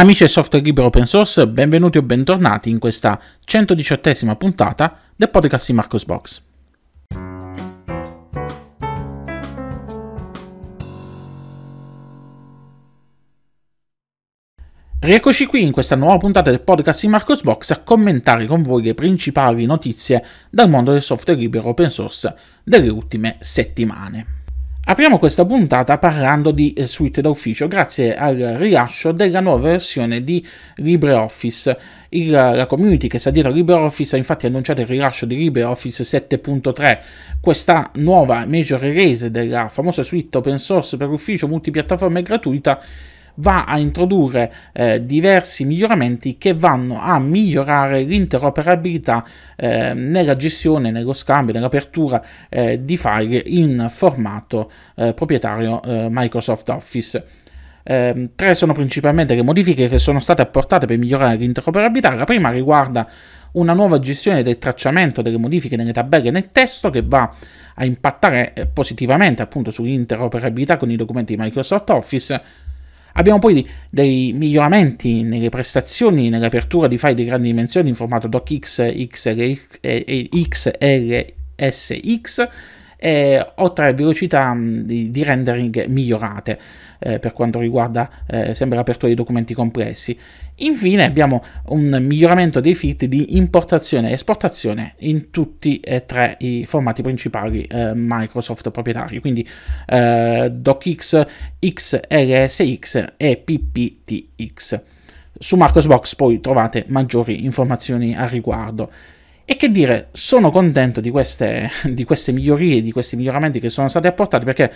Amici del software libero open source, benvenuti o bentornati in questa 118esima puntata del podcast di Marcos Box. Rieccoci qui in questa nuova puntata del podcast di Marcos Box a commentare con voi le principali notizie dal mondo del software libero open source delle ultime settimane. Apriamo questa puntata parlando di eh, suite d'ufficio grazie al rilascio della nuova versione di LibreOffice. Il, la community che sta dietro a LibreOffice ha infatti annunciato il rilascio di LibreOffice 7.3, questa nuova major release della famosa suite open source per ufficio multipiattaforma e gratuita va a introdurre eh, diversi miglioramenti che vanno a migliorare l'interoperabilità eh, nella gestione, nello scambio, nell'apertura eh, di file in formato eh, proprietario eh, Microsoft Office. Eh, tre sono principalmente le modifiche che sono state apportate per migliorare l'interoperabilità. La prima riguarda una nuova gestione del tracciamento delle modifiche nelle tabelle e nel testo che va a impattare eh, positivamente appunto sull'interoperabilità con i documenti di Microsoft Office Abbiamo poi dei miglioramenti nelle prestazioni, nell'apertura di file di grandi dimensioni in formato DocX, XLSX e eh, oltre tre velocità mm, di, di, rendering migliorate eh, per quanto riguarda eh, sempre l'apertura di documenti complessi. Infine abbiamo un miglioramento dei fit di importazione e esportazione in tutti e tre i formati principali eh, Microsoft proprietari, quindi eh, DocX, XLSX e PPTX. Su Marcosbox poi trovate maggiori informazioni al riguardo. E che dire, sono contento di queste, di queste migliorie, di questi miglioramenti che sono stati apportati perché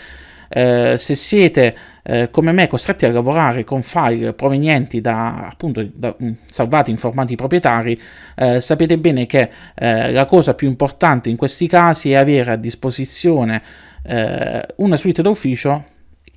eh, se siete eh, come me costretti a lavorare con file provenienti da appunto da, mm, salvati in formati proprietari, eh, sapete bene che eh, la cosa più importante in questi casi è avere a disposizione eh, una suite d'ufficio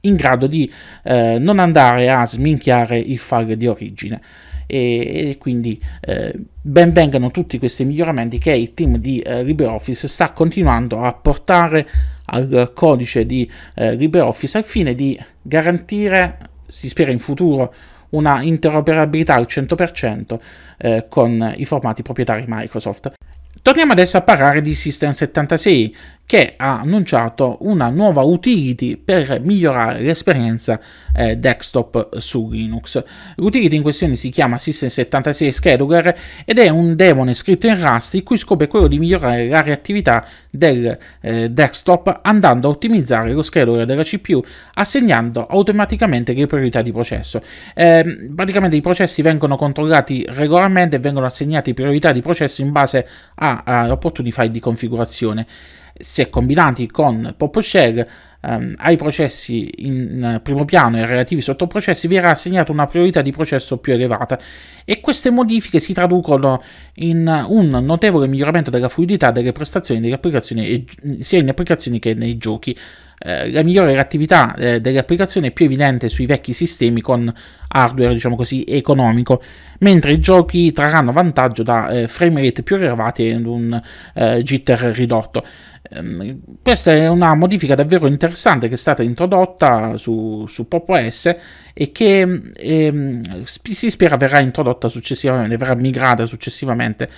in grado di eh, non andare a sminchiare il file di origine e, e quindi eh, ben vengano tutti questi miglioramenti che il team di eh, LibreOffice sta continuando a portare al codice di eh, LibreOffice al fine di garantire, si spera in futuro, una interoperabilità al 100% eh, con i formati proprietari Microsoft. Torniamo adesso a parlare di System 76, che ha annunciato una nuova utility per migliorare l'esperienza eh, desktop su Linux. L'utility in questione si chiama System76 Scheduler ed è un demone scritto in Rust il cui scopo è quello di migliorare la reattività del eh, desktop andando a ottimizzare lo scheduler della CPU assegnando automaticamente le priorità di processo. Eh, praticamente i processi vengono controllati regolarmente e vengono assegnati priorità di processo in base al opportuni file di configurazione se combinati con Popo Share um, ai processi in primo piano e relativi sottoprocessi verrà assegnata una priorità di processo più elevata e queste modifiche si traducono in un notevole miglioramento della fluidità delle prestazioni delle applicazioni sia in applicazioni che nei giochi. Eh, la migliore reattività eh, delle applicazioni è più evidente sui vecchi sistemi con hardware, diciamo così, economico, mentre i giochi trarranno vantaggio da eh, frame rate più elevati ed un jitter ridotto. Ehm, questa è una modifica davvero interessante versante che è stata introdotta su, su Pop OS e che eh, si spera verrà introdotta successivamente, verrà migrata successivamente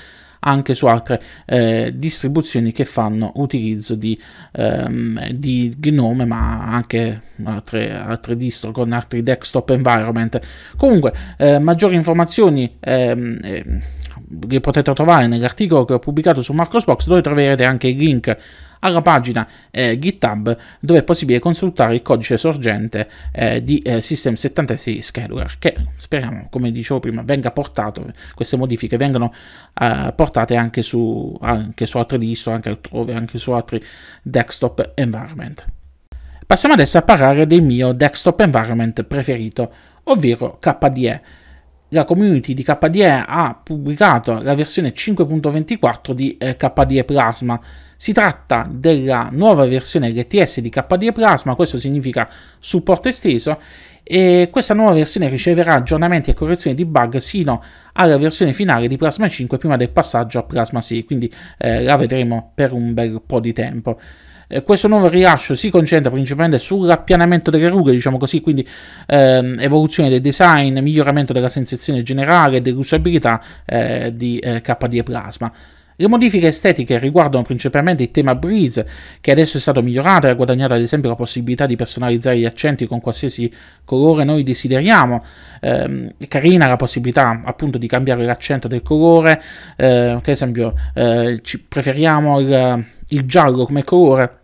anche su altre eh, distribuzioni che fanno utilizzo di, ehm, di Gnome, ma anche altre, altre, distro con altri desktop environment. Comunque, eh, maggiori informazioni. Ehm, ehm che potete trovare nell'articolo che ho pubblicato su Marcosbox dove troverete anche il link alla pagina eh, GitHub dove è possibile consultare il codice sorgente eh, di eh, System76 Scheduler che speriamo, come dicevo prima, venga portato, queste modifiche vengano eh, portate anche su, anche su altre distro, anche altrove, anche su altri desktop environment. Passiamo adesso a parlare del mio desktop environment preferito, ovvero KDE la community di KDE ha pubblicato la versione 5.24 di eh, KDE Plasma. Si tratta della nuova versione LTS di KDE Plasma, questo significa supporto esteso, e questa nuova versione riceverà aggiornamenti e correzioni di bug sino alla versione finale di Plasma 5 prima del passaggio a Plasma 6, quindi eh, la vedremo per un bel po' di tempo. Eh, questo nuovo rilascio si concentra principalmente sull'appianamento delle rughe, diciamo così, quindi ehm, evoluzione del design, miglioramento della sensazione generale e dell'usabilità eh, di eh, KDE Plasma. Le modifiche estetiche riguardano principalmente il tema Breeze, che adesso è stato migliorato e ha guadagnato ad esempio la possibilità di personalizzare gli accenti con qualsiasi colore noi desideriamo. Eh, carina la possibilità appunto di cambiare l'accento del colore, eh, che ad esempio eh, preferiamo il, il giallo come colore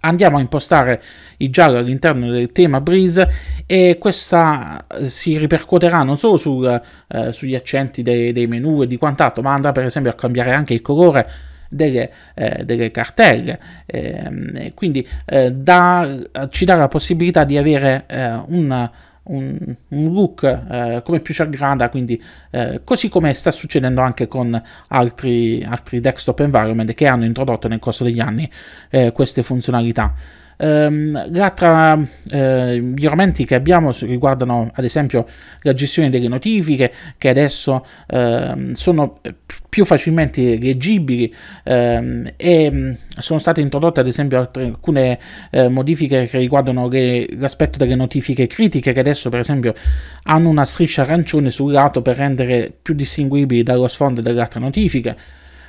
andiamo a impostare il giallo all'interno del tema Breeze e questa eh, si ripercuoterà non solo sul, eh, sugli accenti dei, dei, menu e di quant'altro, ma andrà per esempio a cambiare anche il colore delle, eh, delle cartelle. Ehm, eh, quindi da, ci dà la possibilità di avere eh, un un, un look eh, come più ci aggrada, quindi eh, così come sta succedendo anche con altri, altri desktop environment che hanno introdotto nel corso degli anni eh, queste funzionalità. Ehm, L'altra, eh, gli argomenti che abbiamo riguardano ad esempio la gestione delle notifiche che adesso ehm, eh, sono più facilmente leggibili ehm, e mm, sono state introdotte ad esempio altre, alcune eh, modifiche che riguardano le, l'aspetto delle notifiche critiche che adesso per esempio hanno una striscia arancione sul lato per rendere più distinguibili dallo sfondo delle altre notifiche.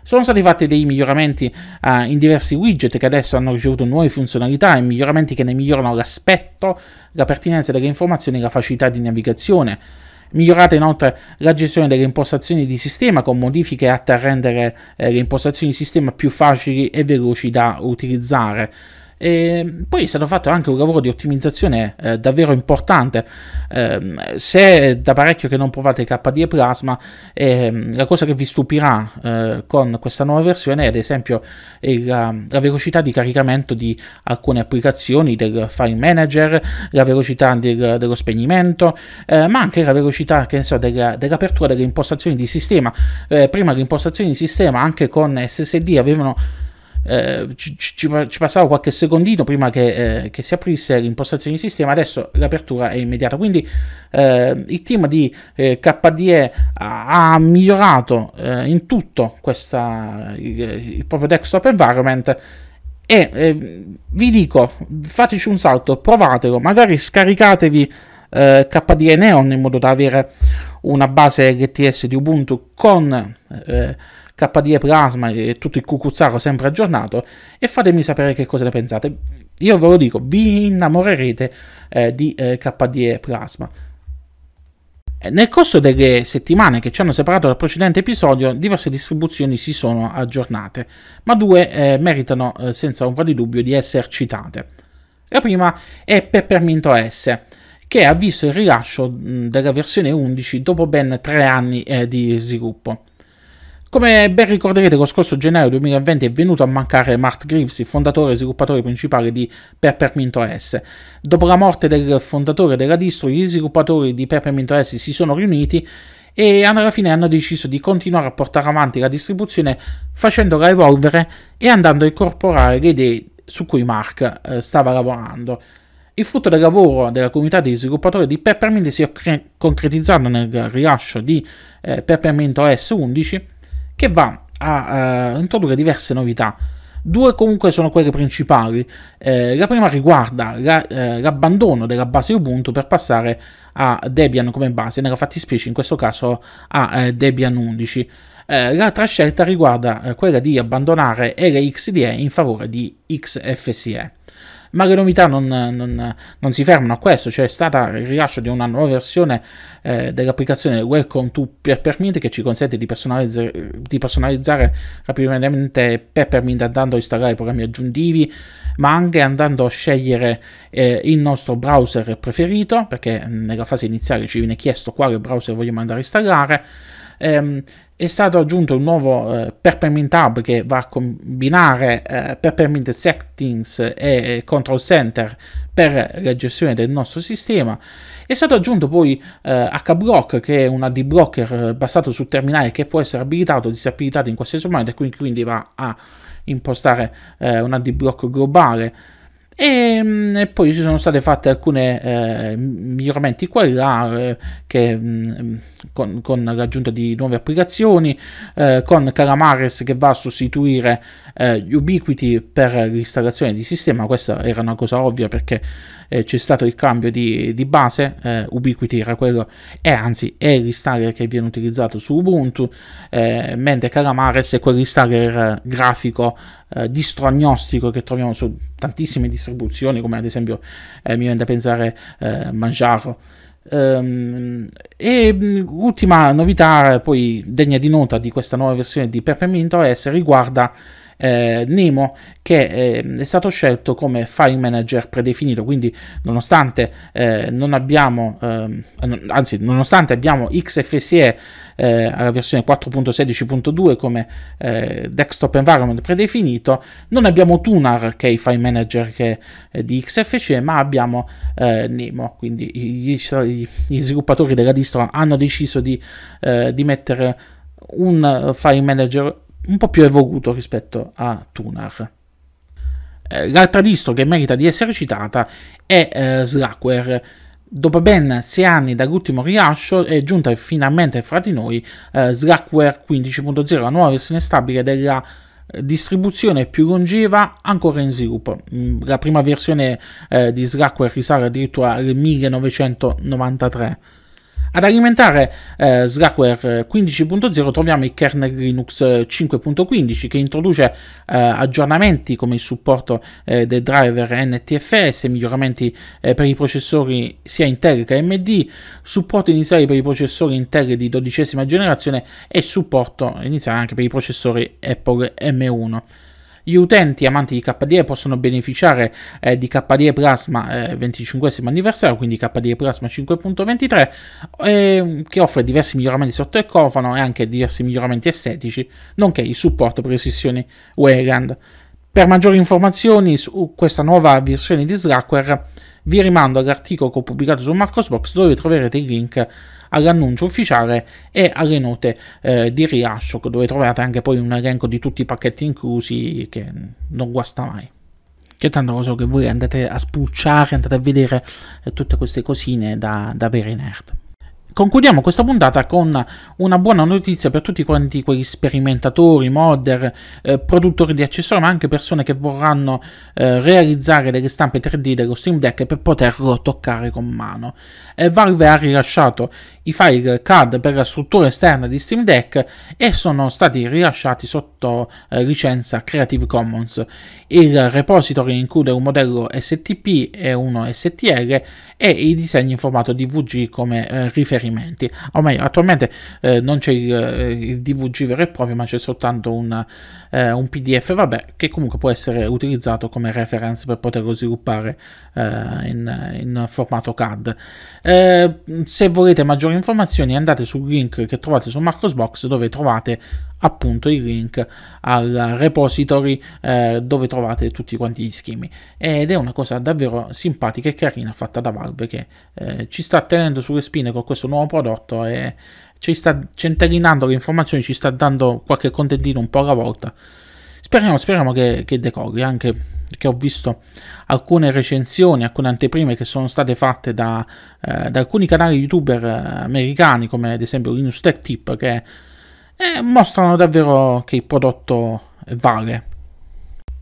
Sono stati fatti dei miglioramenti uh, in diversi widget che adesso hanno ricevuto nuove funzionalità e miglioramenti che ne migliorano l'aspetto, la pertinenza delle informazioni e la facilità di navigazione. Migliorata inoltre la gestione delle impostazioni di sistema con modifiche atte a rendere eh, le impostazioni di sistema più facili e veloci da utilizzare. E ehm, poi è stato fatto anche un lavoro di ottimizzazione eh, davvero importante. Eh, se è da parecchio che non provate KDE Plasma, eh, la cosa che vi stupirà eh, con questa nuova versione è ad esempio la, la, velocità di caricamento di alcune applicazioni del file manager, la velocità del, dello spegnimento, eh, ma anche la velocità so, della, dell'apertura delle impostazioni di sistema. Eh, prima le impostazioni di sistema anche con SSD avevano eh, ci, ci, ci, passava qualche secondino prima che, eh, che, si aprisse l'impostazione di sistema, adesso l'apertura è immediata. Quindi eh, il team di eh, KDE ha, ha migliorato eh, in tutto questa, il, il, proprio desktop environment. E eh, vi dico, fateci un salto, provatelo, magari scaricatevi eh, KDE Neon in modo da avere una base LTS di Ubuntu con, eh, KDE Plasma e tutto il cucuzzaro sempre aggiornato e fatemi sapere che cosa ne pensate. Io ve lo dico, vi innamorerete eh, di eh, KDE Plasma. Eh, nel corso delle settimane che ci hanno separato dal precedente episodio, diverse distribuzioni si sono aggiornate, ma due eh, meritano eh, senza ombra di dubbio di essere citate. La prima è Peppermint OS, che ha visto il rilascio mh, della versione 11 dopo ben tre anni eh, di sviluppo. Come ben ricorderete, lo scorso gennaio 2020 è venuto a mancare Mark Greaves, il fondatore e sviluppatore principale di Peppermint OS. Dopo la morte del fondatore della distro, gli sviluppatori di Peppermint OS si sono riuniti e alla fine hanno deciso di continuare a portare avanti la distribuzione facendola evolvere e andando a incorporare le idee su cui Mark eh, stava lavorando. Il frutto del lavoro della comunità di sviluppatori di Peppermint si è cre- concretizzato nel rilascio di eh, Peppermint OS 11 che va a eh, introdurre diverse novità. Due comunque sono quelle principali. Eh, la prima riguarda la, eh, l'abbandono della base Ubuntu per passare a Debian come base, nella fattispecie in questo caso a eh, Debian 11. Eh, l'altra scelta riguarda eh, quella di abbandonare LXDE in favore di XFSE. Ma le novità non, non, non si fermano a questo, c'è cioè stato il rilascio di una nuova versione eh, dell'applicazione Welcome to Peppermint che ci consente di, personalizzare, di personalizzare rapidamente Peppermint andando a installare programmi aggiuntivi, ma anche andando a scegliere eh, il nostro browser preferito, perché nella fase iniziale ci viene chiesto quale browser vogliamo andare a installare ehm, è stato aggiunto un nuovo eh, Peppermint Hub che va a combinare eh, Peppermint Settings e eh, Control Center per la gestione del nostro sistema. È stato aggiunto poi eh, HBlock che è un AD blocker basato sul terminale che può essere abilitato o disabilitato in qualsiasi momento e quindi, va a impostare eh, un AD block globale e, ehm, e poi ci sono state fatte alcune eh, miglioramenti qua e là eh, che, mh, mm, mm, con, con, l'aggiunta di nuove applicazioni, eh, con Calamares che va a sostituire eh, Ubiquiti per l'installazione di sistema. Questa era una cosa ovvia perché eh, c'è stato il cambio di, di base, eh, Ubiquiti era quello, e anzi è l'installer che viene utilizzato su Ubuntu, mentre Calamares è quell'installer grafico eh, distrognostico che troviamo su tantissime distribuzioni, come ad esempio eh, mi viene da pensare eh, Mangiaro. Um, ehm, e ultima novità, poi degna di nota di questa nuova versione di Peppermint OS, riguarda eh, Nemo che eh, è stato scelto come file manager predefinito, quindi nonostante eh, non abbiamo, ehm, anzi nonostante abbiamo XFSE eh, alla versione 4.16.2 come eh, desktop environment predefinito, non abbiamo Tunar che è il file manager che, eh, di XFCE, ma abbiamo Nemo, quindi gli, gli, sviluppatori della distro hanno deciso di, di mettere un file manager un po' più evoluto rispetto a Tunar. Eh, l'altra distro che merita di essere citata è eh, Slackware. Dopo ben 6 anni dall'ultimo rilascio è giunta finalmente fra di noi eh, Slackware 15.0, la nuova versione stabile della eh, distribuzione più longeva ancora in sviluppo. Mm, la prima versione eh, di Slackware risale addirittura al 1993. Ad alimentare eh, Slackware 15.0 troviamo il kernel Linux 5.15 eh, che introduce eh, aggiornamenti come il supporto eh, dei driver NTFS, miglioramenti eh, per i processori sia Intel che AMD, supporto iniziale per i processori Intel di dodicesima generazione e supporto iniziale anche per i processori Apple M1. Gli utenti amanti di KDE possono beneficiare eh, di KDE Plasma eh, 25 anniversario, quindi KDE Plasma 5.23, eh, che offre diversi miglioramenti sotto il cofano e anche diversi miglioramenti estetici, nonché il supporto per le sessioni Wayland. Per maggiori informazioni su questa nuova versione di Slackware vi rimando all'articolo che ho pubblicato su Marcosbox dove troverete il link all'annuncio ufficiale e alle note eh, di rilascio, dove trovate anche poi un elenco di tutti i pacchetti inclusi, che non guasta mai che tanto lo so che voi andate a spucciare, andate a vedere eh, tutte queste cosine da, da veri nerd. Concludiamo questa puntata con una buona notizia per tutti quanti quegli sperimentatori, modder, eh, produttori di accessori, ma anche persone che vorranno eh, realizzare delle stampe 3D dello Steam Deck per poterlo toccare con mano. Eh, Valve ha rilasciato i file CAD per la struttura esterna di Steam Deck e sono stati rilasciati sotto eh, licenza Creative Commons. Il repository include un modello STP e uno STL e i disegni in formato DVG come eh, riferimento riferimenti, o meglio attualmente eh, non c'è il, eh, il, DVG vero e proprio ma c'è soltanto un eh, un PDF, vabbè, che comunque può essere utilizzato come reference per poterlo sviluppare eh, in, in, formato CAD. Eh, se volete maggiori informazioni andate sul link che trovate su Marcosbox dove trovate appunto il link al repository eh, dove trovate tutti quanti gli schemi ed è una cosa davvero simpatica e carina fatta da Valve che eh, ci sta tenendo sulle spine con questo nuovo prodotto e ci sta centellinando le informazioni, ci sta dando qualche contentino un po' alla volta. Speriamo, speriamo che, che decolli, anche perché ho visto alcune recensioni, alcune anteprime che sono state fatte da, eh, da alcuni canali youtuber eh, americani, come ad esempio Linus Tech Tip, che eh, mostrano davvero che il prodotto vale.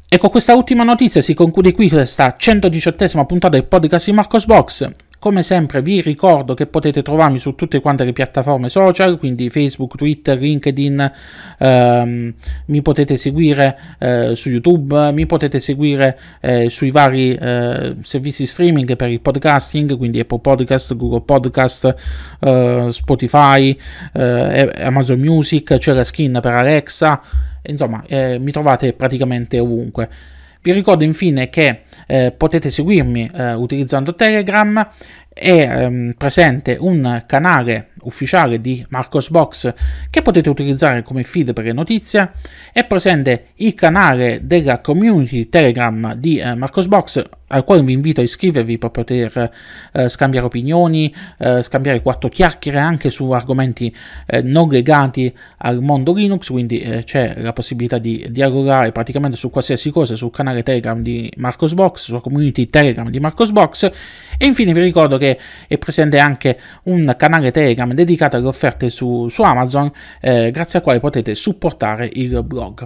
E con questa ultima notizia si conclude qui questa 118esima puntata del podcast di Marcos Box. Come sempre vi ricordo che potete trovarmi su tutte quante le piattaforme social, quindi Facebook, Twitter, LinkedIn, ehm, mi potete seguire eh, su YouTube, mi potete seguire eh, sui vari eh, servizi streaming per il podcasting, quindi Apple Podcast, Google Podcast, eh, Spotify, eh, Amazon Music, c'è la skin per Alexa, insomma eh, mi trovate praticamente ovunque. Vi ricordo infine che eh, potete seguirmi eh, utilizzando Telegram, è ehm, presente un canale ufficiale di Marcosbox che potete utilizzare come feed per le notizie, è presente il canale della community Telegram di eh, Marcosbox, al quale vi invito a iscrivervi per poter eh, scambiare opinioni, eh, scambiare quattro chiacchiere anche su argomenti eh, non legati al mondo Linux, quindi eh, c'è la possibilità di dialogare praticamente su qualsiasi cosa sul canale Telegram di Marcosbox, sulla community Telegram di Marcosbox e infine vi ricordo che è presente anche un canale Telegram dedicato alle offerte su, su Amazon eh, grazie al quale potete supportare il blog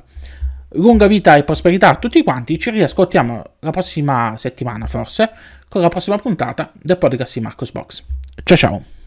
lunga vita e prosperità a tutti quanti. Ci riascoltiamo la prossima settimana, forse, con la prossima puntata del podcast di Marcos Box. Ciao ciao!